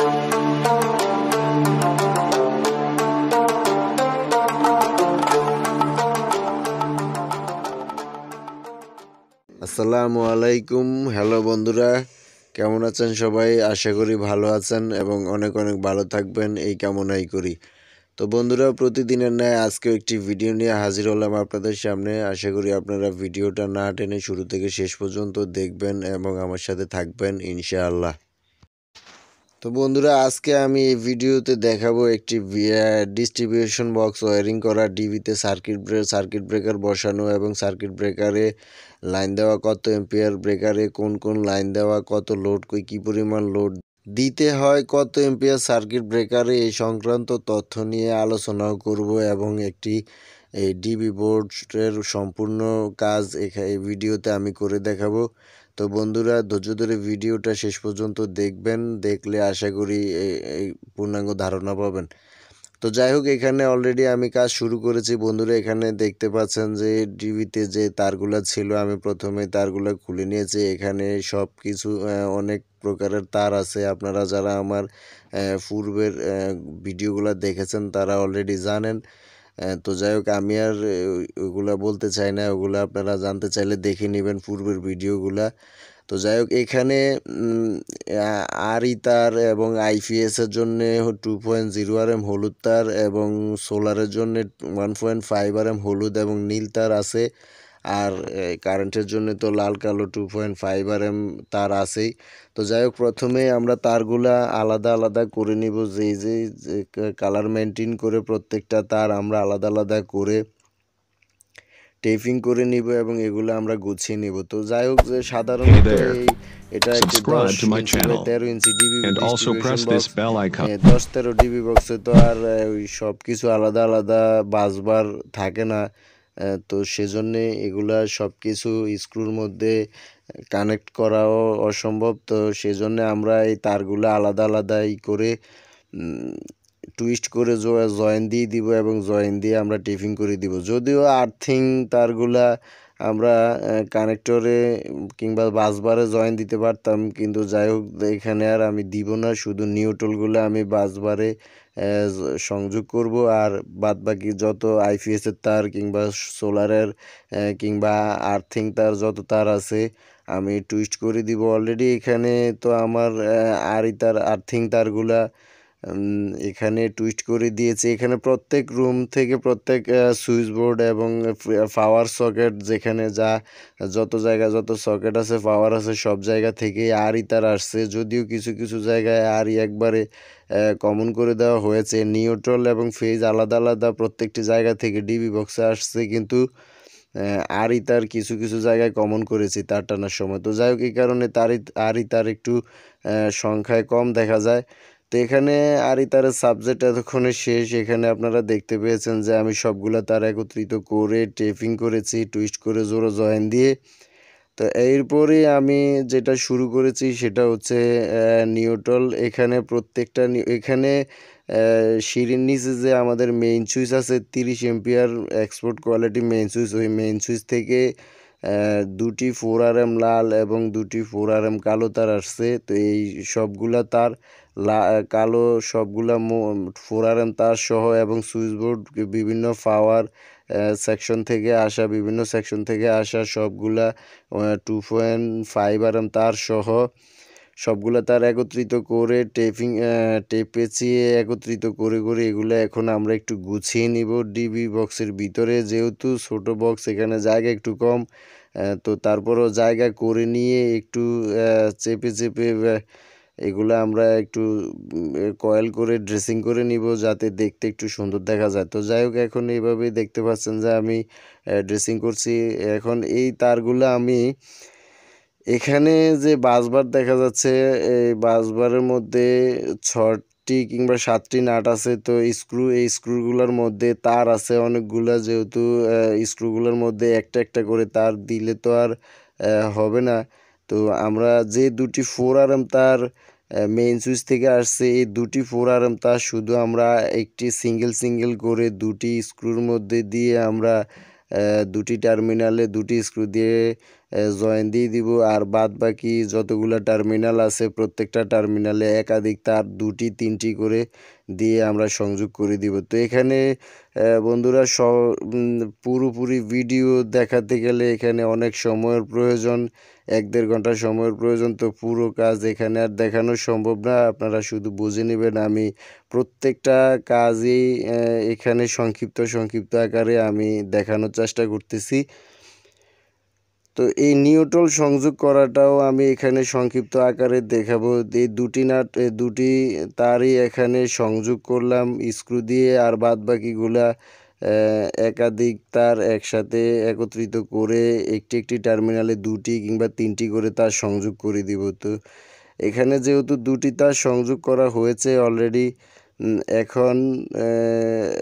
আসসালামু আলাইকুম হ্যালো বন্ধুরা কেমন আছেন সবাই আশা করি ভালো আছেন এবং অনেক অনেক ভালো থাকবেন এই কামনাই করি তো বন্ধুরা প্রতিদিনের ন্যায় আজকেও একটি ভিডিও নিয়ে হাজির হলাম আপনাদের সামনে আশা করি আপনারা ভিডিওটা না টেনে শুরু থেকে শেষ পর্যন্ত দেখবেন এবং আমার সাথে থাকবেন ইনশাআল্লাহ তো বন্ধুরা আজকে আমি এই ভিডিওতে দেখাবো একটি ডিস্ট্রিবিউশন বক্স ওয়ারিং করা টিভিতে সার্কিট ব্রেক সার্কিট ব্রেকার বসানো এবং সার্কিট ব্রেকারে লাইন দেওয়া কত এম্পিয়ার ব্রেকারে কোন কোন লাইন দেওয়া কত লোড কই কী পরিমাণ লোড দিতে হয় কত এম্পিয়ার সার্কিট ব্রেকারে এই সংক্রান্ত তথ্য নিয়ে আলোচনাও করব এবং একটি এই ডিবি বোর্ডের সম্পূর্ণ কাজ এই ভিডিওতে আমি করে দেখাবো তো বন্ধুরা ধৈর্য ধরে ভিডিওটা শেষ পর্যন্ত দেখবেন দেখলে আশা করি এই পূর্ণাঙ্গ ধারণা পাবেন তো যাই হোক এখানে অলরেডি আমি কাজ শুরু করেছি বন্ধুরা এখানে দেখতে পাচ্ছেন যে টিভিতে যে তারগুলো ছিল আমি প্রথমে তারগুলো খুলে নিয়েছি এখানে সব কিছু অনেক প্রকারের তার আছে আপনারা যারা আমার পূর্বের ভিডিওগুলো দেখেছেন তারা অলরেডি জানেন তো যাই হোক আমি আর ওগুলা বলতে চাই না ওগুলো আপনারা জানতে চাইলে দেখে নেবেন পূর্বের ভিডিওগুলা তো যাই হোক এখানে আর ইতার এবং আইপিএসের জন্য two point zero R M হলুদ তার এবং সোলারের জন্য one point five R M হলুদ এবং নীল তার আছে আর কারেন্টের জন্য তো লাল কালো two point five R M তার আছেই তো যাই হোক প্রথমে আমরা তারগুলা আলাদা আলাদা করে নিব যেই যে কালার মেনটেন করে প্রত্যেকটা তার আমরা আলাদা আলাদা করে টেপিং করে নিব এবং এগুলো আমরা গুছিয়ে নিব তো যাই হোক যে সাধারণত এটা একটি তেরো ইঞ্চি ডিবি দশ তেরো ডিবি বক্সে তো আর সব কিছু আলাদা আলাদা বাসবার থাকে না তো সেজন্যে এগুলা সব কিছু স্ক্রুর মধ্যে কানেক্ট করাও অসম্ভব তো সেজন্য আমরা এই তারগুলো আলাদা আলাদা ই করে টুইস্ট করে জয়েন দিয়ে দিব এবং জয়েন দিয়ে আমরা টিফিং করে দিব যদিও আর্থিং তারগুলা আমরা কানেক্টরে কিংবা বাসবারে জয়েন দিতে পারতাম কিন্তু যাই হোক এখানে আর আমি দিব না শুধু নিউটলগুলো আমি বাসবারে সংযোগ করব আর বাদ বাকি যত আইপিএসের তার কিংবা সোলারের কিংবা আর্থিং তার যত তার আছে আমি টুইস্ট করে দিব অলরেডি এখানে তো আমার আরই তার আর্থিং তারগুলা এখানে টুইস্ট করে দিয়েছে এখানে প্রত্যেক রুম থেকে প্রত্যেক সুইচ বোর্ড এবং পাওয়ার সকেট যেখানে যা যত জায়গা যত সকেট আছে পাওয়ার আছে সব জায়গা থেকে আরই তার আসছে যদিও কিছু কিছু জায়গায় আরই একবারে কমন করে দেওয়া হয়েছে নিউট্রল এবং ফেজ আলাদা আলাদা প্রত্যেকটি জায়গা থেকে ডিবি বক্সে আসছে কিন্তু আরই তার কিছু কিছু জায়গায় কমন করেছি তার টানার সময় তো যাই হোক এই কারণে তারই আরই তার একটু সংখ্যায় কম দেখা যায় তো এখানে আর তার সাবজেক্ট এতক্ষণে শেষ এখানে আপনারা দেখতে পেয়েছেন যে আমি সবগুলো তার একত্রিত করে টেপিং করেছি টুইস্ট করে জোরো জয়েন দিয়ে তো এরপরে আমি যেটা শুরু করেছি সেটা হচ্ছে নিউটল এখানে প্রত্যেকটা এখানে সিঁড়ির নিচে যে আমাদের মেইন সুইচ আছে তিরিশ ampere export quality main switch ওই মেইন সুইচ থেকে দুটি ফোর আর এম লাল এবং দুটি ফোর আর এম কালো তার আসছে তো এই সবগুলা তার কালো সবগুলা ফোর আর এম তার সহ এবং সুইচবোর্ড বিভিন্ন পাওয়ার সেকশন থেকে আসা বিভিন্ন সেকশন থেকে আসা সবগুলা two point five R M তার সহ সবগুলো তার একত্রিত করে টেপিং টেপেচিয়ে একত্রিত করে করে এগুলো এখন আমরা একটু গুছিয়ে নিব ডিবি বক্সের ভিতরে যেহেতু ছোট বক্স এখানে জায়গা একটু কম তো তারপরও জায়গা করে নিয়ে একটু চেপে চেপে এগুলো আমরা একটু কয়েল করে ড্রেসিং করে নিব যাতে দেখতে একটু সুন্দর দেখা যায় তো যাই হোক এখন এইভাবে দেখতে পাচ্ছেন যে আমি ড্রেসিং করছি এখন এই তারগুলো আমি এখানে যে বাসবার দেখা যাচ্ছে এই বাসবারের মধ্যে ছটি কিংবা সাতটি নাট আছে তো স্ক্রু এই স্ক্রুগুলোর মধ্যে তার আছে অনেকগুলো যেহেতু স্ক্রুগুলোর মধ্যে একটা একটা করে তার দিলে তো আর হবে না তো আমরা যে দুটি ফোর এম তার মেইন সুইচ থেকে আসছে এই দুটি ফোর এম তার শুধু আমরা একটি সিঙ্গেল সিঙ্গেল করে দুটি স্ক্রুর মধ্যে দিয়ে আমরা দুটি টার্মিনালে দুটি স্ক্রু দিয়ে জয়েন দিয়ে দিব আর বাদ বাকি যতগুলো টার্মিনাল আছে প্রত্যেকটা টার্মিনালে একাধিক তার দুটি তিনটি করে দিয়ে আমরা সংযোগ করে দিব তো এখানে বন্ধুরা স পুরোপুরি ভিডিও দেখাতে গেলে এখানে অনেক সময়ের প্রয়োজন এক দেড় ঘন্টা সময়ের প্রয়োজন তো পুরো কাজ এখানে আর দেখানো সম্ভব না আপনারা শুধু বুঝে নেবেন আমি প্রত্যেকটা কাজই এখানে সংক্ষিপ্ত সংক্ষিপ্ত আকারে আমি দেখানোর চেষ্টা করতেছি তো এই নিউট্রল সংযোগ করাটাও আমি এখানে সংক্ষিপ্ত আকারে দেখাবো এই দুটি নাট দুটি তারই এখানে সংযোগ করলাম স্ক্রু দিয়ে আর বাদ বাকিগুলা একাধিক তার একসাথে একত্রিত করে একটি একটি টার্মিনালে দুটি কিংবা তিনটি করে তার সংযোগ করে দিব তো এখানে যেহেতু দুটি তার সংযোগ করা হয়েছে অলরেডি এখন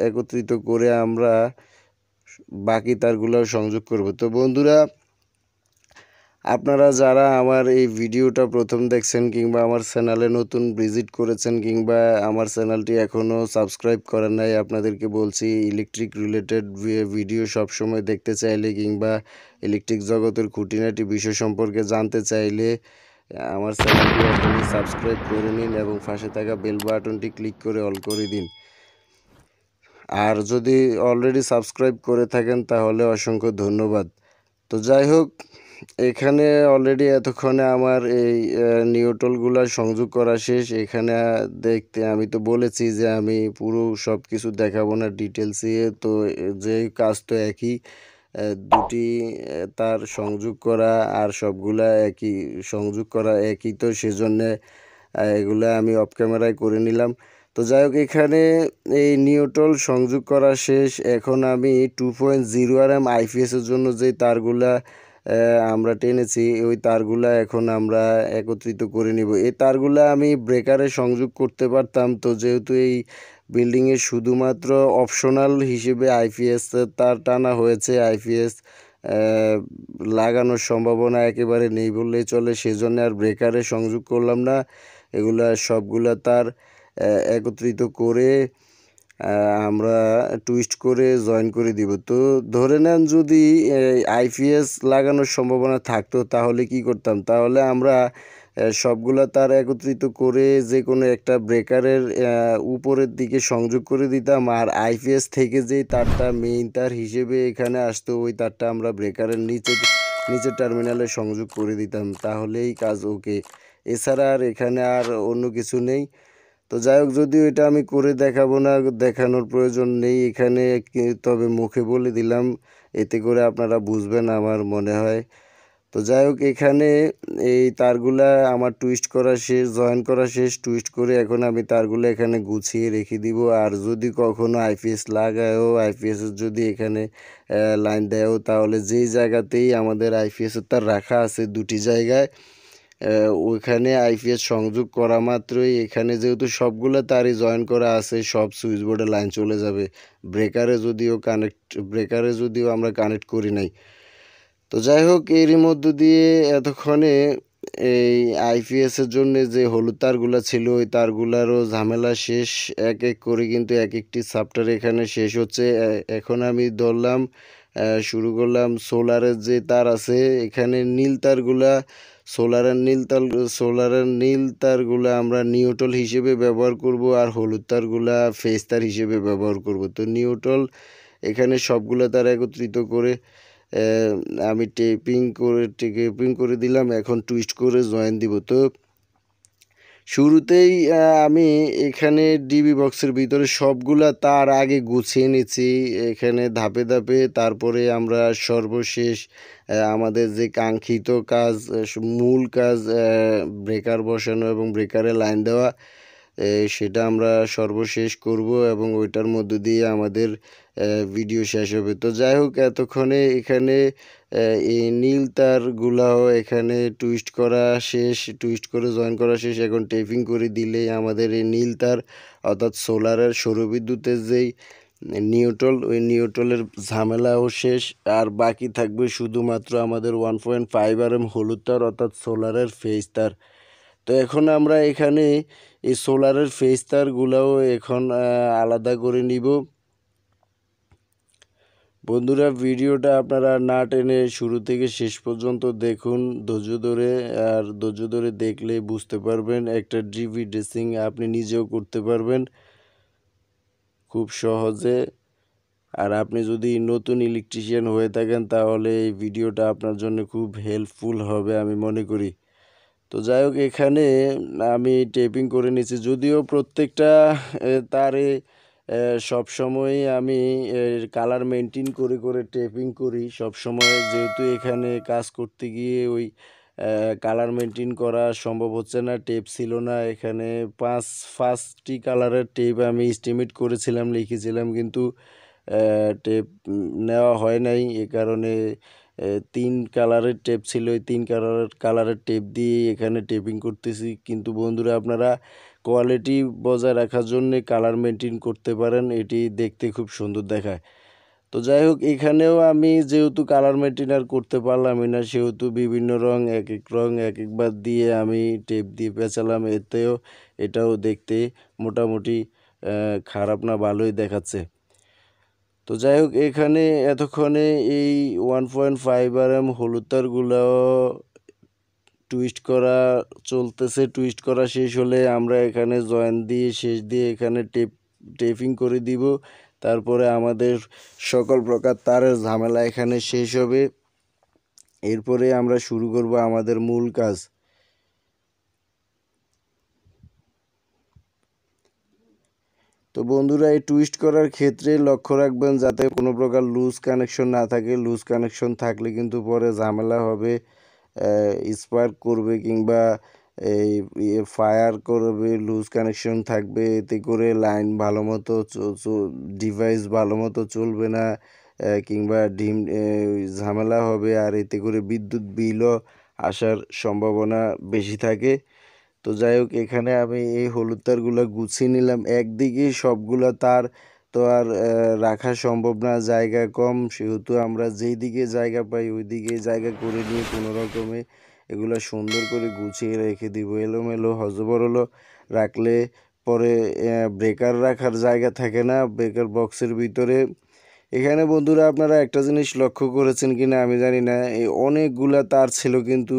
একত্রিত করে আমরা বাকি তারগুলো সংযোগ করব তো বন্ধুরা আপনারা যারা আমার এই ভিডিওটা প্রথম দেখছেন কিংবা আমার চ্যানেলে নতুন ভিজিট করেছেন কিংবা আমার চ্যানেলটি এখনও সাবস্ক্রাইব করেন নাই আপনাদেরকে বলছি ইলেকট্রিক রিলেটেড ভিডিও সবসময় দেখতে চাইলে কিংবা ইলেকট্রিক জগতের খুঁটিনাটি বিষয় সম্পর্কে জানতে চাইলে আমার চ্যানেলটি আপনি সাবস্ক্রাইব করে নিন এবং পাশে থাকা বেল বাটনটি ক্লিক করে অল করে দিন আর যদি অলরেডি সাবস্ক্রাইব করে থাকেন তাহলে অসংখ্য ধন্যবাদ তো যাই হোক এখানে অলরেডি এতক্ষণে আমার এই নিউটলগুলো সংযোগ করা শেষ এখানে দেখতে আমি তো বলেছি যে আমি পুরো সব কিছু দেখাবো না ডিটেলসে তো যে কাজ তো একই দুটি তার সংযোগ করা আর সবগুলা একই সংযোগ করা একই তো সেজন্যে এগুলা আমি অফ ক্যামেরায় করে নিলাম তো যাই হোক এখানে এই নিউটল সংযোগ করা শেষ এখন আমি two point zero R M আইপিএসের জন্য যে তারগুলা আমরা টেনেছি ওই তারগুলো এখন আমরা একত্রিত করে নিব এই তারগুলো আমি ব্রেকারে সংযোগ করতে পারতাম তো যেহেতু এই বিল্ডিংয়ে শুধুমাত্র অপশনাল হিসেবে আইপিএস তার টানা হয়েছে আইপিএস লাগানোর সম্ভাবনা একেবারে নেই বললেই চলে সেজন্য আর ব্রেকারে সংযোগ করলাম না এগুলা সবগুলা তার একত্রিত করে আমরা টুইস্ট করে জয়েন করে দিব তো ধরে নেন যদি আইপিএস লাগানোর সম্ভাবনা থাকতো তাহলে কি করতাম তাহলে আমরা সবগুলা তার একত্রিত করে যে কোনো একটা ব্রেকারের উপরের দিকে সংযোগ করে দিতাম আর আইপিএস থেকে যেই তারটা মেইন তার হিসেবে এখানে আসতো ওই তারটা আমরা ব্রেকারের নিচে নিচের টার্মিনালে সংযোগ করে দিতাম তাহলেই কাজ ওকে এছাড়া আর এখানে আর অন্য কিছু নেই তো যাই হোক যদিও এটা আমি করে দেখাবো না দেখানোর প্রয়োজন নেই এখানে তবে মুখে বলে দিলাম এতে করে আপনারা বুঝবেন আমার মনে হয় তো যাই হোক এখানে এই তারগুলা আমার টুইস্ট করা শেষ জয়েন করা শেষ টুইস্ট করে এখন আমি তারগুলো এখানে গুছিয়ে রেখে দিব আর যদি কখনো আইপিএস লাগায়ও আইপিএস যদি এখানে লাইন দেয়ও তাহলে যেই জায়গাতেই আমাদের আইপিএসের তার রাখা আছে দুটি জায়গায় ওইখানে আইপিএস সংযোগ করা মাত্রই এখানে যেহেতু সবগুলো তারই জয়েন করা আছে সব সুইচবোর্ডে লাইন চলে যাবে ব্রেকারে যদিও কানেক্ট ব্রেকারে যদিও আমরা কানেক্ট করি নাই তো যাই হোক এরই মধ্য দিয়ে এতক্ষণে এই আইপিএসের জন্য যে হলুদ তারগুলো ছিল ওই তারগুলারও ঝামেলা শেষ এক এক করে কিন্তু এক একটি চ্যাপ্টার এখানে শেষ হচ্ছে এখন আমি ধরলাম শুরু করলাম সোলারের যে তার আছে এখানে নীল তারগুলা সোলারের নীল তাল সোলারের নীল তারগুলো আমরা নিউটল হিসেবে ব্যবহার করব আর হলুদ তারগুলা ফেস তার হিসেবে ব্যবহার করব তো নিউটল এখানে সবগুলো তার একত্রিত করে আমি টেপিং করে টেপিং করে দিলাম এখন টুইস্ট করে জয়েন দিব তো শুরুতেই আমি এখানে ডিবি বক্সের ভিতরে সবগুলা তার আগে গুছিয়ে নিচ্ছি এখানে ধাপে ধাপে তারপরে আমরা সর্বশেষ আমাদের যে কাঙ্ক্ষিত কাজ মূল কাজ ব্রেকার বসানো এবং ব্রেকারে লাইন দেওয়া সেটা আমরা সর্বশেষ করব এবং ওইটার মধ্য দিয়ে আমাদের ভিডিও শেষ হবে তো যাই হোক এতক্ষণে এখানে এই নীল তারগুলাও এখানে টুইস্ট করা শেষ টুইস্ট করে জয়েন করা শেষ এখন টেপিং করে দিলেই আমাদের এই নীল তার অর্থাৎ সোলারের সৌরবিদ্যুতের যেই নিউট্রল ওই নিউট্রলের ঝামেলাও শেষ আর বাকি থাকবে শুধুমাত্র আমাদের one point five R M হলুদ তার অর্থাৎ সোলারের ফেস তার তো এখন আমরা এখানে এই সোলারের ফেস তারগুলাও এখন আলাদা করে নিব বন্ধুরা ভিডিওটা আপনারা না টেনে শুরু থেকে শেষ পর্যন্ত দেখুন ধৈর্য ধরে আর ধৈর্য ধরে দেখলে বুঝতে পারবেন একটা ড্রিভি ড্রেসিং আপনি নিজেও করতে পারবেন খুব সহজে আর আপনি যদি নতুন ইলেকট্রিশিয়ান হয়ে থাকেন তাহলে এই ভিডিওটা আপনার জন্য খুব হেল্পফুল হবে আমি মনে করি তো যাই হোক এখানে আমি টেপিং করে নিয়েছি যদিও প্রত্যেকটা তারে সময় আমি কালার মেনটেন করে করে টেপিং করি সব সময় যেহেতু এখানে কাজ করতে গিয়ে ওই কালার মেনটেন করা সম্ভব হচ্ছে না টেপ ছিল না এখানে পাঁচ পাঁচটি কালারের টেপ আমি এস্টিমেট করেছিলাম লিখেছিলাম কিন্তু টেপ নেওয়া হয় নাই এ কারণে তিন কালারের টেপ ছিল ওই তিন কালারের কালারের টেপ দিয়ে এখানে টেপিং করতেছি কিন্তু বন্ধুরা আপনারা কোয়ালিটি বজায় রাখার জন্যে কালার মেনটেন করতে পারেন এটি দেখতে খুব সুন্দর দেখায় তো যাই হোক এখানেও আমি যেহেতু কালার মেনটেন আর করতে পারলামই না সেহেতু বিভিন্ন রং এক এক রং এক একবার দিয়ে আমি টেপ দিয়ে পেঁচালাম এতেও এটাও দেখতে মোটামুটি খারাপ না ভালোই দেখাচ্ছে তো যাই হোক এখানে এতক্ষণে এই one point five R M হলুদারগুলো টুইস্ট করা চলতেছে টুইস্ট করা শেষ হলে আমরা এখানে জয়েন দিয়ে শেষ দিয়ে এখানে টেপ টেপিং করে দিব তারপরে আমাদের সকল প্রকার তারের ঝামেলা এখানে শেষ হবে এরপরে আমরা শুরু করব আমাদের মূল কাজ তো বন্ধুরা এই টুইস্ট করার ক্ষেত্রে লক্ষ্য রাখবেন যাতে কোনো প্রকার লুজ কানেকশন না থাকে লুজ কানেকশন থাকলে কিন্তু পরে ঝামেলা হবে স্পার্ক করবে কিংবা এই ফায়ার করবে লুজ কানেকশন থাকবে এতে করে লাইন ভালো মতো ডিভাইস ভালো মতো চলবে না কিংবা ডিম ঝামেলা হবে আর এতে করে বিদ্যুৎ বিলও আসার সম্ভাবনা বেশি থাকে তো যাই হোক এখানে আমি এই হলুদ তারগুলো গুছিয়ে নিলাম একদিকে সবগুলো তার তো আর রাখা সম্ভব না জায়গা কম সেহেতু আমরা যেই দিকে জায়গা পাই ওই দিকে জায়গা করে নিয়ে কোনো রকমে এগুলো সুন্দর করে গুছিয়ে রেখে দিব এলোমেলো হলো রাখলে পরে ব্রেকার রাখার জায়গা থাকে না ব্রেকার বক্সের ভিতরে এখানে বন্ধুরা আপনারা একটা জিনিস লক্ষ্য করেছেন কি না আমি জানি না এই অনেকগুলা তার ছিল কিন্তু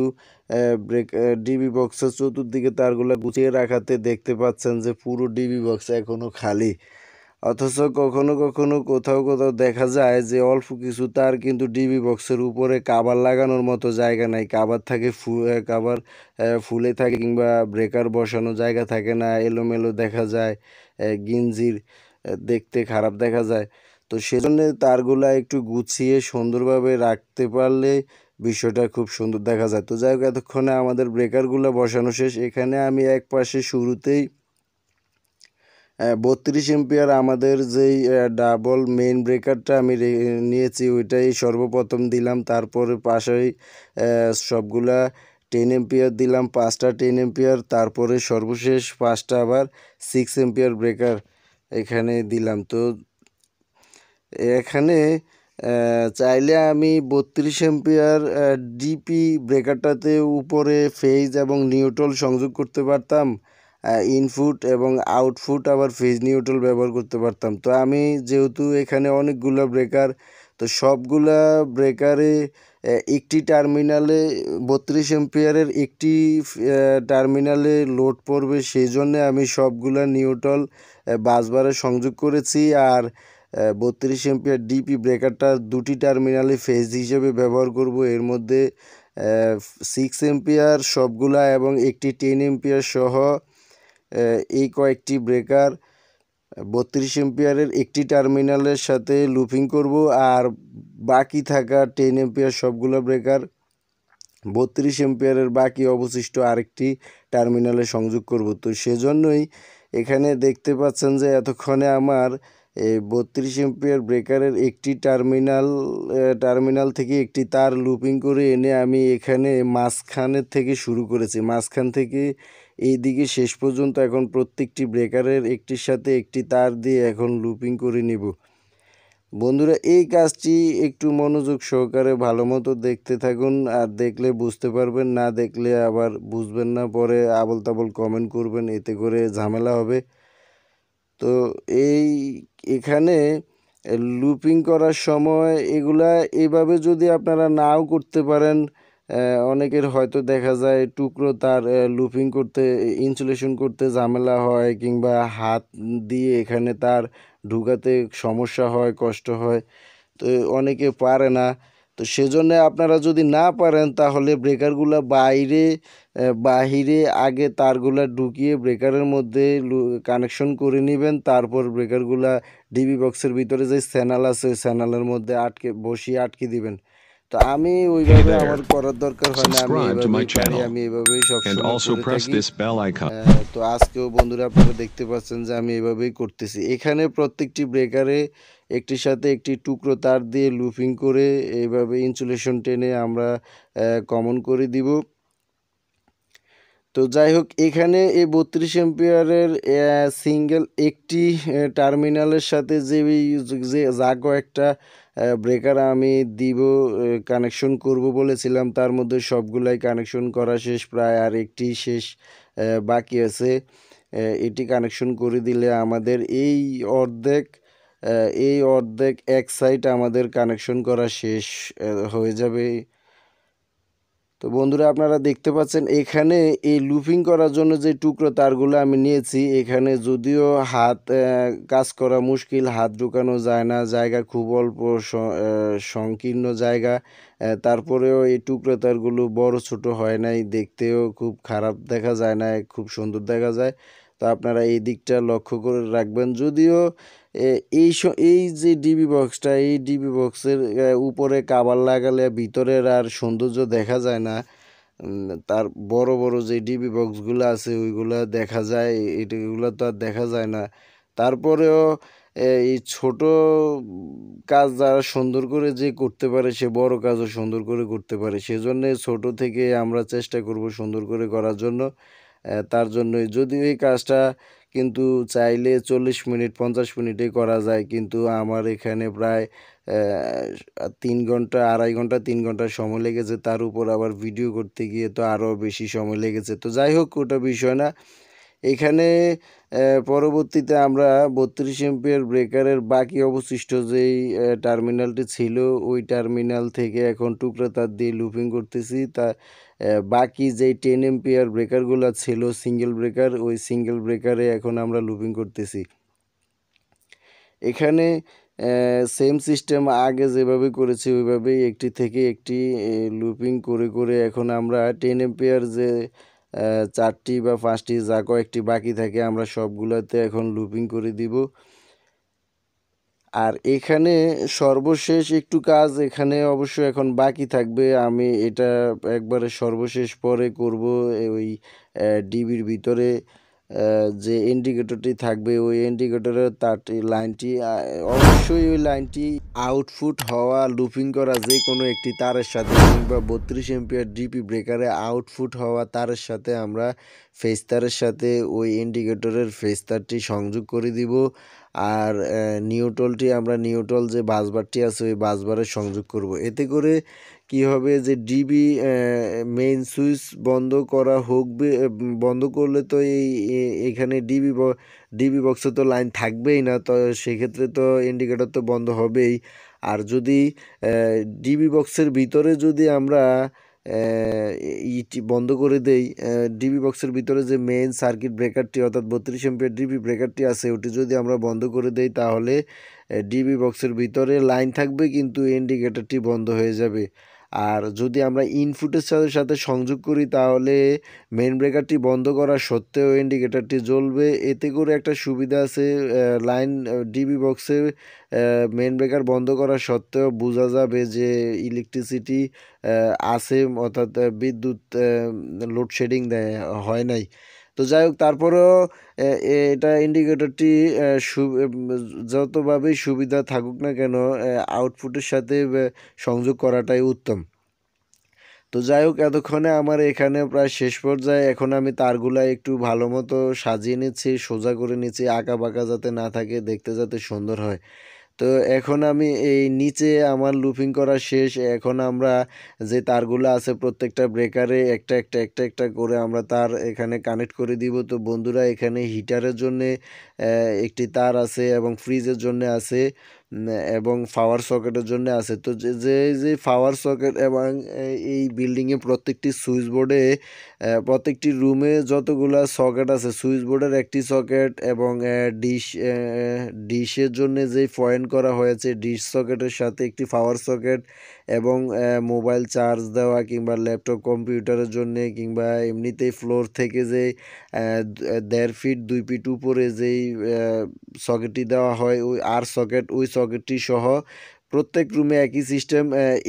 ব্রেক ডিবি বক্সের চতুর্দিকে তারগুলো গুছিয়ে রাখাতে দেখতে পাচ্ছেন যে পুরো ডিবি বক্স এখনও খালি অথচ কখনো কখনো কোথাও কোথাও দেখা যায় যে অল্প কিছু তার কিন্তু ডিবি বক্সের উপরে কাবার লাগানোর মতো জায়গা নাই কাবার থাকে ফু কাবার ফুলে থাকে কিংবা ব্রেকার বসানো জায়গা থাকে না এলোমেলো দেখা যায় গিঞ্জির দেখতে খারাপ দেখা যায় তো সেজন্য তারগুলা একটু গুছিয়ে সুন্দরভাবে রাখতে পারলে বিষয়টা খুব সুন্দর দেখা যায় তো যাই হোক এতক্ষণে আমাদের ব্রেকারগুলো বসানো শেষ এখানে আমি এক পাশে শুরুতেই বত্রিশ এম্পিয়ার আমাদের যেই ডাবল মেইন ব্রেকারটা আমি নিয়েছি ওইটাই সর্বপ্রথম দিলাম তারপরে পাশেই সবগুলা টেন এম্পিয়ার দিলাম পাঁচটা টেন এম্পিয়ার তারপরে সর্বশেষ পাঁচটা আবার সিক্স এম্পিয়ার ব্রেকার এখানে দিলাম তো এখানে চাইলে আমি বত্রিশ এম্পিয়ার ডিপি ব্রেকারটাতে উপরে ফেজ এবং নিউট্রল সংযোগ করতে পারতাম ইনপুট এবং আউটপুট আবার ফেজ নিউট্রাল ব্যবহার করতে পারতাম তো আমি যেহেতু এখানে অনেকগুলো ব্রেকার তো সবগুলা ব্রেকারে একটি টার্মিনালে বত্রিশ এম্পিয়ারের একটি টার্মিনালে লোড পড়বে সেই জন্যে আমি সবগুলা নিউট্রাল বাসবারে সংযোগ করেছি আর বত্রিশ এম্পিয়ার ডিপি ব্রেকারটা দুটি টার্মিনালে ফেজ হিসেবে ব্যবহার করব এর মধ্যে সিক্স এম্পিয়ার সবগুলা এবং একটি টেন এম্পিয়ার সহ এই কয়েকটি ব্রেকার বত্রিশ এম্পিয়ারের একটি টার্মিনালের সাথে লুপিং করব আর বাকি থাকা টেন এম্পিয়ার সবগুলো ব্রেকার বত্রিশ এম্পিয়ারের বাকি অবশিষ্ট আরেকটি টার্মিনালে সংযোগ করব তো সেজন্যই এখানে দেখতে পাচ্ছেন যে এতক্ষণে আমার এই বত্রিশ এম্পিয়ার ব্রেকারের একটি টার্মিনাল টার্মিনাল থেকে একটি তার লুপিং করে এনে আমি এখানে মাঝখানের থেকে শুরু করেছি মাঝখান থেকে এই দিকে শেষ পর্যন্ত এখন প্রত্যেকটি ব্রেকারের একটির সাথে একটি তার দিয়ে এখন লুপিং করে নিব বন্ধুরা এই কাজটি একটু মনোযোগ সহকারে ভালো মতো দেখতে থাকুন আর দেখলে বুঝতে পারবেন না দেখলে আবার বুঝবেন না পরে আবল তাবল কমেন্ট করবেন এতে করে ঝামেলা হবে তো এই এখানে লুপিং করার সময় এগুলা এভাবে যদি আপনারা নাও করতে পারেন অনেকের হয়তো দেখা যায় টুকরো তার লুপিং করতে ইনসুলেশন করতে ঝামেলা হয় কিংবা হাত দিয়ে এখানে তার ঢুকাতে সমস্যা হয় কষ্ট হয় তো অনেকে পারে না তো সেজন্য আপনারা যদি না পারেন তাহলে ব্রেকারগুলো বাইরে বাহিরে আগে তারগুলো ঢুকিয়ে ব্রেকারের মধ্যে কানেকশন করে নেবেন তারপর ব্রেকারগুলো ডিবি বক্সের ভিতরে যে স্যানাল আছে স্যানালের মধ্যে আটকে বসিয়ে আটকে দিবেন তো আমি ওইভাবে আমার করার দরকার হয় না আমি এইভাবে আমি এইভাবেই সব সময় হ্যাঁ, তো আজকেও বন্ধুরা আপনারা দেখতে পাচ্ছেন যে আমি এইভাবেই করতেছি এখানে প্রত্যেকটি ব্রেকারে একটির সাথে একটি টুকরো তার দিয়ে লুপিং করে এইভাবে ইনসুলেশন টেনে আমরা কমন করে দিব তো যাই হোক এখানে এই বত্রিশ এম্পিয়ারের সিঙ্গেল একটি টার্মিনালের সাথে যে যে যা কয়েকটা ব্রেকার আমি দিব কানেকশন করব বলেছিলাম তার মধ্যে সবগুলাই কানেকশন করা শেষ প্রায় আর একটি শেষ বাকি আছে এটি কানেকশন করে দিলে আমাদের এই অর্ধেক এই অর্ধেক এক সাইড আমাদের কানেকশন করা শেষ হয়ে যাবে তো বন্ধুরা আপনারা দেখতে পাচ্ছেন এখানে এই লুপিং করার জন্য যে টুকরো তারগুলো আমি নিয়েছি এখানে যদিও হাত কাজ করা মুশকিল হাত ঢুকানো যায় না জায়গা খুব অল্প সংকীর্ণ জায়গা তারপরেও এই টুকরো তারগুলো বড় ছোট হয় নাই দেখতেও খুব খারাপ দেখা যায় না খুব সুন্দর দেখা যায় তা আপনারা এই দিকটা লক্ষ্য করে রাখবেন যদিও এই এই যে ডিবি বক্সটা এই ডিবি বক্সের উপরে কাবার লাগালে ভিতরের আর সৌন্দর্য দেখা যায় না তার বড় বড় যে ডিবি বক্সগুলো আছে ওইগুলো দেখা যায় এগুলো তো আর দেখা যায় না তারপরেও এই ছোট কাজ যারা সুন্দর করে যে করতে পারে সে বড় কাজও সুন্দর করে করতে পারে সেজন্য ছোট থেকে আমরা চেষ্টা করব সুন্দর করে করার জন্য তার জন্যই যদিও এই কাজটা কিন্তু চাইলে চল্লিশ মিনিট পঞ্চাশ মিনিটে করা যায় কিন্তু আমার এখানে প্রায় তিন ঘন্টা আড়াই ঘন্টা তিন ঘন্টা সময় লেগেছে তার উপর আবার ভিডিও করতে গিয়ে তো আরও বেশি সময় লেগেছে তো যাই হোক ওটা বিষয় না এখানে পরবর্তীতে আমরা বত্রিশ এমপিয়ার ব্রেকারের বাকি অবশিষ্ট যেই টার্মিনালটি ছিল ওই টার্মিনাল থেকে এখন টুকরা তার দিয়ে লুপিং করতেছি তা বাকি যেই টেন এমপিয়ার ব্রেকারগুলো ছিল সিঙ্গেল ব্রেকার ওই সিঙ্গেল ব্রেকারে এখন আমরা লুপিং করতেছি এখানে সেম সিস্টেম আগে যেভাবে করেছি ওইভাবেই একটি থেকে একটি লুপিং করে করে এখন আমরা টেন এম্পিয়ার যে চারটি বা পাঁচটি যা কয়েকটি বাকি থাকে আমরা সবগুলোতে এখন লুপিং করে দিব আর এখানে সর্বশেষ একটু কাজ এখানে অবশ্য এখন বাকি থাকবে আমি এটা একবারে সর্বশেষ পরে করব ওই ডিবির ভিতরে যে ইন্ডিকেটরটি থাকবে ওই ইন্ডিকেটরের তারটি লাইনটি অবশ্যই ওই লাইনটি আউটফুট হওয়া লুপিং করা যে কোনো একটি তারের সাথে কিংবা বত্রিশ এমপিয়ার ডিপি ব্রেকারে আউটফুট হওয়া তারের সাথে আমরা ফেস তারের সাথে ওই ইন্ডিকেটরের ফেস তারটি সংযোগ করে দিব আর নিউটলটি আমরা নিউটল যে বাসবারটি আছে ওই বাসবারে সংযোগ করব এতে করে কি হবে যে ডিবি মেইন সুইচ বন্ধ করা হোক বন্ধ করলে তো এই এখানে ডিবি ডিবি বক্সে তো লাইন থাকবেই না তো সেক্ষেত্রে তো ইন্ডিকেটর তো বন্ধ হবেই আর যদি ডিবি বক্সের ভিতরে যদি আমরা ইট বন্ধ করে দেই ডিবি বক্সের ভিতরে যে মেইন সার্কিট ব্রেকারটি অর্থাৎ বত্রিশ এমপিয়ার ডিবি ব্রেকারটি আছে ওটি যদি আমরা বন্ধ করে দেই তাহলে ডিবি বক্সের ভিতরে লাইন থাকবে কিন্তু ইন্ডিকেটারটি বন্ধ হয়ে যাবে আর যদি আমরা ইনপুটের সাথে সাথে সংযোগ করি তাহলে মেন ব্রেকারটি বন্ধ করা সত্ত্বেও ইন্ডিকেটারটি জ্বলবে এতে করে একটা সুবিধা আছে লাইন ডিবি বক্সের মেন ব্রেকার বন্ধ করা সত্ত্বেও বোঝা যাবে যে ইলেকট্রিসিটি আছে অর্থাৎ বিদ্যুৎ লোডশেডিং দেয় হয় নাই তো যাই হোক তারপরেও এটা ইন্ডিকেটরটি সু যতভাবেই সুবিধা থাকুক না কেন আউটপুটের সাথে সংযোগ করাটাই উত্তম তো যাই হোক এতক্ষণে আমার এখানে প্রায় শেষ পর্যায়ে এখন আমি তারগুলা একটু ভালো মতো সাজিয়ে নিচ্ছি সোজা করে নিচ্ছি আঁকা বাঁকা যাতে না থাকে দেখতে যাতে সুন্দর হয় তো এখন আমি এই নিচে আমার লুপিং করা শেষ এখন আমরা যে তারগুলো আছে প্রত্যেকটা ব্রেকারে একটা একটা একটা একটা করে আমরা তার এখানে কানেক্ট করে দিব তো বন্ধুরা এখানে হিটারের জন্য একটি তার আছে এবং ফ্রিজের জন্য আছে এবং পাওয়ার সকেটের জন্য আছে তো যে যে পাওয়ার সকেট এবং এই বিল্ডিংয়ে প্রত্যেকটি সুইচ বোর্ডে প্রত্যেকটি রুমে যতগুলো সকেট আছে সুইচ বোর্ডের একটি সকেট এবং ডিশ ডিশের জন্য যে পয়েন্ট করা হয়েছে ডিশ সকেটের সাথে একটি পাওয়ার সকেট এবং মোবাইল চার্জ দেওয়া কিংবা ল্যাপটপ কম্পিউটারের জন্যে কিংবা এমনিতেই ফ্লোর থেকে যে দেড় ফিট দুই ফিট উপরে যেই সকেটটি দেওয়া হয় ওই আর সকেট ওই সকেটটি সহ প্রত্যেক রুমে একই সিস্টেম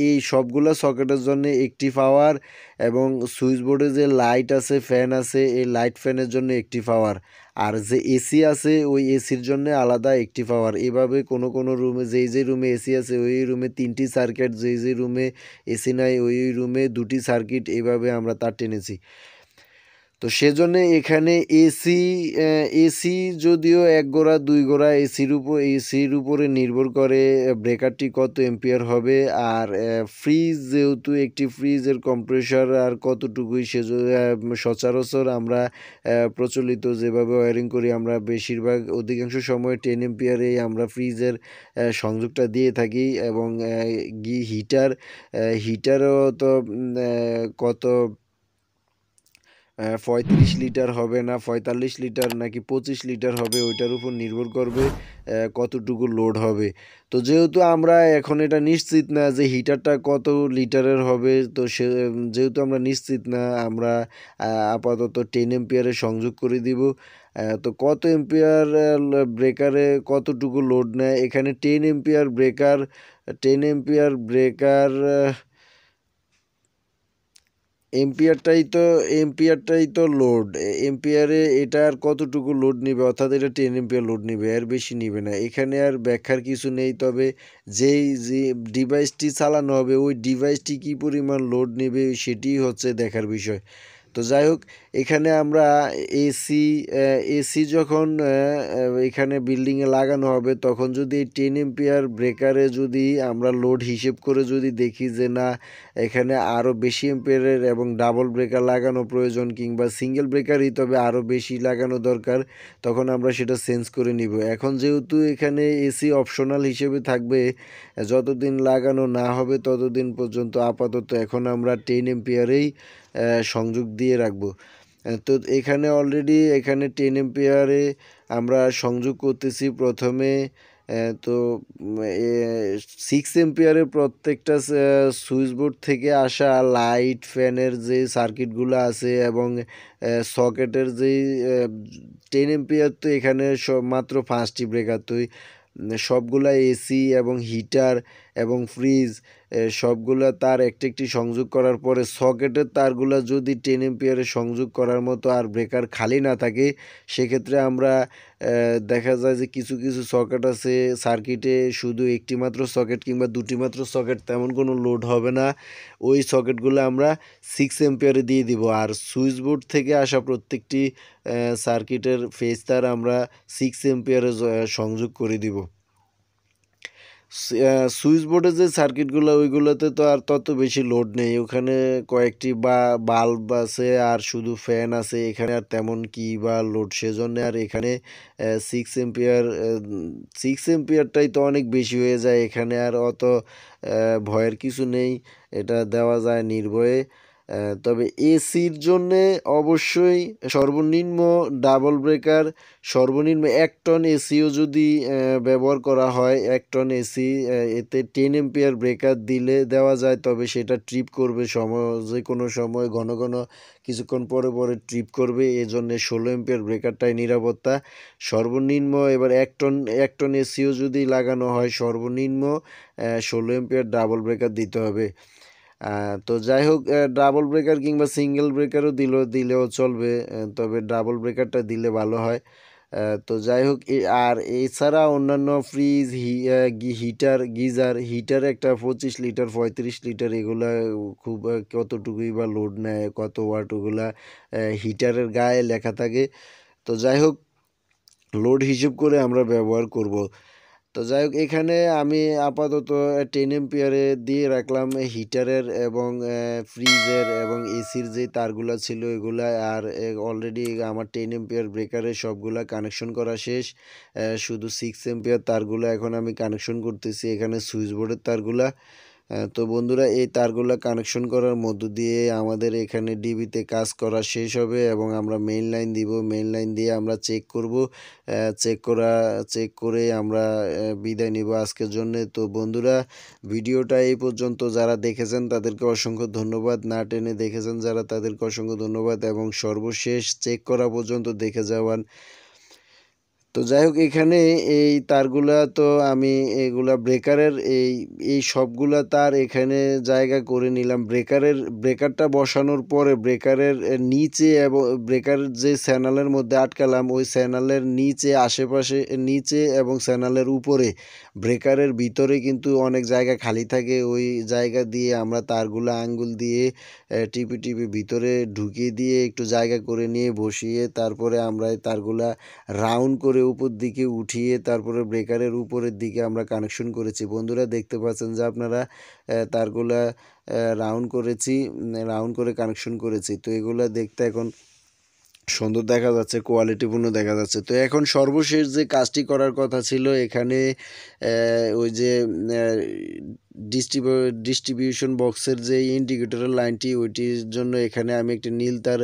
এই সবগুলো সকেটের জন্য একটি পাওয়ার এবং সুইচ বোর্ডে যে লাইট আছে ফ্যান আছে এই লাইট ফ্যানের জন্য একটি পাওয়ার আর যে এসি আছে ওই এসির জন্য আলাদা একটি পাওয়ার এভাবে কোনো কোনো রুমে যেই যে রুমে এসি আছে ওই রুমে তিনটি সার্কিট যেই যে রুমে এসি নাই ওই রুমে দুটি সার্কিট এভাবে আমরা তার টেনেছি তো সেজন্য এখানে এসি এসি যদিও এক গোড়া দুই গোড়া এসির উপর এসির উপরে নির্ভর করে ব্রেকারটি কত এম্পিয়ার হবে আর ফ্রিজ যেহেতু একটি ফ্রিজের কম্প্রেসার আর কতটুকুই সে সচরাচর আমরা প্রচলিত যেভাবে ওয়ারিং করি আমরা বেশিরভাগ অধিকাংশ সময় টেন এম্পিয়ারেই আমরা ফ্রিজের সংযোগটা দিয়ে থাকি এবং হিটার হিটারও তো কত পঁয়ত্রিশ লিটার হবে না পঁয়তাল্লিশ লিটার নাকি পঁচিশ লিটার হবে ওইটার উপর নির্ভর করবে কতটুকু লোড হবে তো যেহেতু আমরা এখন এটা নিশ্চিত না যে হিটারটা কত লিটারের হবে তো সে যেহেতু আমরা নিশ্চিত না আমরা আপাতত টেন এম্পিয়ারে সংযোগ করে দিব তো কত এম্পিয়ার ব্রেকারে কতটুকু লোড নেয় এখানে ten ampere breaker ten ampere breaker এম্পিয়ারটাই তো এম্পিয়ারটাই তো লোড এম্পিয়ারে এটা আর কতটুকু লোড নেবে অর্থাৎ এটা টেন এম্পিয়ার লোড নেবে আর বেশি নেবে না এখানে আর ব্যাখ্যার কিছু নেই তবে যেই যে ডিভাইসটি চালানো হবে ওই ডিভাইসটি কি পরিমাণ লোড নেবে সেটি হচ্ছে দেখার বিষয় তো যাই হোক এখানে আমরা এসি এসি যখন এখানে বিল্ডিংয়ে লাগানো হবে তখন যদি টেন এম্পিয়ার ব্রেকারে যদি আমরা লোড হিসেব করে যদি দেখি যে না এখানে আরও বেশি এম্পিয়ারের এবং ডাবল ব্রেকার লাগানো প্রয়োজন কিংবা সিঙ্গেল ব্রেকারই তবে আরও বেশি লাগানো দরকার তখন আমরা সেটা চেঞ্জ করে নিব এখন যেহেতু এখানে এসি অপশনাল হিসেবে থাকবে যতদিন লাগানো না হবে ততদিন পর্যন্ত আপাতত এখন আমরা টেন এম্পিয়ারেই সংযোগ দিয়ে রাখব তো এখানে অলরেডি এখানে টেন এম্পিয়ারে আমরা সংযোগ করতেছি প্রথমে তো সিক্স এম্পিয়ারের প্রত্যেকটা সুইচবোর্ড থেকে আসা লাইট ফ্যানের যে সার্কিটগুলো আছে এবং সকেটের যেই টেন এম্পিয়ার তো এখানে মাত্র পাঁচটি ব্রেকার তো সবগুলা এসি এবং হিটার এবং ফ্রিজ সবগুলা তার একটি একটি সংযোগ করার পরে সকেটের তারগুলা যদি টেন এম্পিয়ারে সংযোগ করার মতো আর ব্রেকার খালি না থাকে সেক্ষেত্রে আমরা দেখা যায় যে কিছু কিছু সকেট আছে সার্কিটে শুধু একটি মাত্র সকেট কিংবা দুটি মাত্র সকেট তেমন কোনো লোড হবে না ওই সকেটগুলো আমরা সিক্স এম্পিয়ারে দিয়ে দিব আর সুইচ বোর্ড থেকে আসা প্রত্যেকটি সার্কিটের ফেজ তার আমরা সিক্স এম্পিয়ারে সংযোগ করে দিব সুইচবোর্ডে যে সার্কিটগুলো ওইগুলোতে তো আর তত বেশি লোড নেই ওখানে কয়েকটি বা বাল্ব আছে আর শুধু ফ্যান আছে এখানে আর তেমন কি বা লোড সেজন্য আর এখানে সিক্স এম্পিয়ার সিক্স এম্পিয়ারটাই তো অনেক বেশি হয়ে যায় এখানে আর অত ভয়ের কিছু নেই এটা দেওয়া যায় নির্ভয়ে তবে এসির জন্যে অবশ্যই সর্বনিম্ন ডাবল ব্রেকার সর্বনিম্ন এক টন এসিও যদি ব্যবহার করা হয় এক টন এসি এতে টেন এম্পিয়ার ব্রেকার দিলে দেওয়া যায় তবে সেটা ট্রিপ করবে সময় যে কোনো সময় ঘন ঘন কিছুক্ষণ পরে পরে ট্রিপ করবে এজন্য ষোলো এম্পিয়ার ব্রেকারটাই নিরাপত্তা সর্বনিম্ন এবার এক টন এক টন এসিও যদি লাগানো হয় সর্বনিম্ন ষোলো এম্পিয়ার ডাবল ব্রেকার দিতে হবে তো যাই হোক ডাবল ব্রেকার কিংবা সিঙ্গেল ব্রেকারও দিল দিলেও চলবে তবে ডাবল ব্রেকারটা দিলে ভালো হয় তো যাই হোক আর এছাড়া অন্যান্য ফ্রিজ হি হিটার গিজার হিটার একটা পঁচিশ লিটার পঁয়ত্রিশ লিটার এগুলা খুব কতটুকুই বা লোড নেয় কত ওগুলা হিটারের গায়ে লেখা থাকে তো যাই হোক লোড হিসেব করে আমরা ব্যবহার করব তো যাই হোক এখানে আমি আপাতত টেন এম্পিয়ারে দিয়ে রাখলাম হিটারের এবং ফ্রিজের এবং এসির যে তারগুলো ছিল এগুলো আর অলরেডি আমার টেন এম্পিয়ার ব্রেকারে সবগুলা কানেকশন করা শেষ শুধু সিক্স এম্পিয়ার তারগুলো এখন আমি কানেকশন করতেছি এখানে সুইচ বোর্ডের তারগুলা তো বন্ধুরা এই তারগুলো কানেকশন করার মধ্য দিয়ে আমাদের এখানে ডিবিতে কাজ করা শেষ হবে এবং আমরা মেইন লাইন দিব মেইন লাইন দিয়ে আমরা চেক করব চেক করা চেক করে আমরা বিদায় নিব আজকের জন্য তো বন্ধুরা ভিডিওটা এই পর্যন্ত যারা দেখেছেন তাদেরকে অসংখ্য ধন্যবাদ না টেনে দেখেছেন যারা তাদেরকে অসংখ্য ধন্যবাদ এবং সর্বশেষ চেক করা পর্যন্ত দেখে যাওয়ান তো যাই হোক এখানে এই তারগুলা তো আমি এগুলা ব্রেকারের এই এই সবগুলা তার এখানে জায়গা করে নিলাম ব্রেকারের ব্রেকারটা বসানোর পরে ব্রেকারের নিচে এবং ব্রেকার যে স্যানালের মধ্যে আটকালাম ওই স্যানালের নিচে আশেপাশে নিচে এবং স্যানালের উপরে ব্রেকারের ভিতরে কিন্তু অনেক জায়গা খালি থাকে ওই জায়গা দিয়ে আমরা তারগুলো আঙ্গুল দিয়ে টিপি টিপি ভিতরে ঢুকিয়ে দিয়ে একটু জায়গা করে নিয়ে বসিয়ে তারপরে আমরা তারগুলা রাউন্ড করে উপর দিকে উঠিয়ে তারপরে ব্রেকারের উপরের দিকে আমরা কানেকশন করেছি বন্ধুরা দেখতে পাচ্ছেন যে আপনারা তারগুলা রাউন্ড করেছি রাউন্ড করে কানেকশন করেছি তো এগুলো দেখতে এখন সুন্দর দেখা যাচ্ছে কোয়ালিটিপূর্ণ দেখা যাচ্ছে তো এখন সর্বশেষ যে কাজটি করার কথা ছিল এখানে ওই যে ডিস্ট্রিবিউ ডিস্ট্রিবিউশন বক্সের যে ইন্ডিকেটরের লাইনটি ওইটির জন্য এখানে আমি একটি নীল তার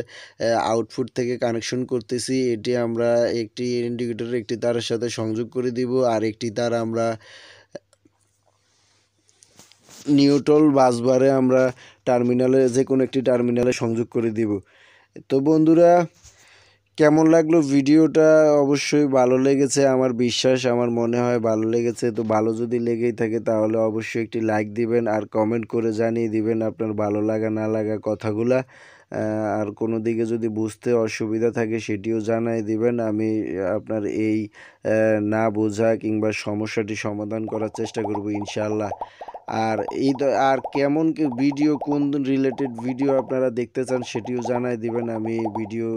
আউটপুট থেকে কানেকশন করতেছি এটি আমরা একটি ইন্ডিকেটরের একটি তারের সাথে সংযোগ করে দিব আর একটি তার আমরা নিউট্রল বাসবারে আমরা টার্মিনালে যে কোনো একটি টার্মিনালে সংযোগ করে দিব তো বন্ধুরা কেমন লাগলো ভিডিওটা অবশ্যই ভালো লেগেছে আমার বিশ্বাস আমার মনে হয় ভালো লেগেছে তো ভালো যদি লেগেই থাকে তাহলে অবশ্যই একটি লাইক দিবেন আর কমেন্ট করে জানিয়ে দিবেন আপনার ভালো লাগা না লাগা কথাগুলা আর কোনো দিকে যদি বুঝতে অসুবিধা থাকে সেটিও জানাই দিবেন আমি আপনার এই না বোঝা কিংবা সমস্যাটি সমাধান করার চেষ্টা করব ইনশাল্লাহ আর এই আর কেমন ভিডিও কোন রিলেটেড ভিডিও আপনারা দেখতে চান সেটিও জানাই দিবেন আমি ভিডিও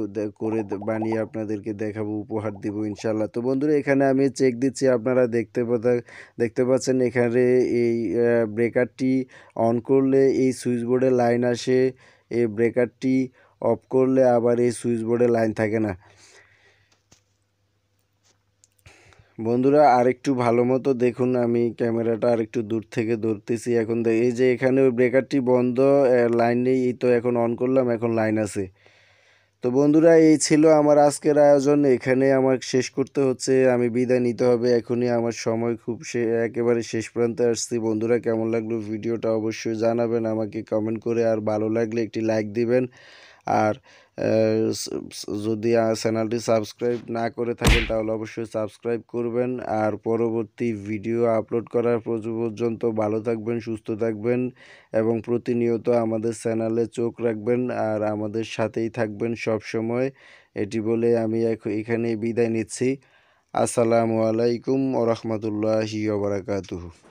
করে বানিয়ে আপনাদেরকে দেখাবো উপহার দিব ইনশাল্লাহ তো বন্ধুরা এখানে আমি চেক দিচ্ছি আপনারা দেখতে দেখতে পাচ্ছেন এখানে এই ব্রেকারটি অন করলে এই সুইচবোর্ডে লাইন আসে এই ব্রেকারটি অফ করলে আবার এই সুইচ বোর্ডে লাইন থাকে না বন্ধুরা আরেকটু ভালো মতো দেখুন আমি ক্যামেরাটা আরেকটু দূর থেকে ধরতেছি এখন এই যে এখানে ওই ব্রেকারটি বন্ধ লাইন নেই তো এখন অন করলাম এখন লাইন আছে তো বন্ধুরা এই ছিল আমার আজকের আয়োজন এখানে আমার শেষ করতে হচ্ছে আমি বিদায় নিতে হবে এখনই আমার সময় খুব সে একেবারে শেষ প্রান্তে আসছি বন্ধুরা কেমন লাগলো ভিডিওটা অবশ্যই জানাবেন আমাকে কমেন্ট করে আর ভালো লাগলে একটি লাইক দিবেন আর যদি চ্যানেলটি সাবস্ক্রাইব না করে থাকেন তাহলে অবশ্যই সাবস্ক্রাইব করবেন আর পরবর্তী ভিডিও আপলোড করার পর্যন্ত ভালো থাকবেন সুস্থ থাকবেন এবং প্রতিনিয়ত আমাদের চ্যানেলে চোখ রাখবেন আর আমাদের সাথেই থাকবেন সব সময় এটি বলে আমি এখানে বিদায় নিচ্ছি আসসালামু আলাইকুম ওরহমতুল্লাহি ওবরাকাতুহু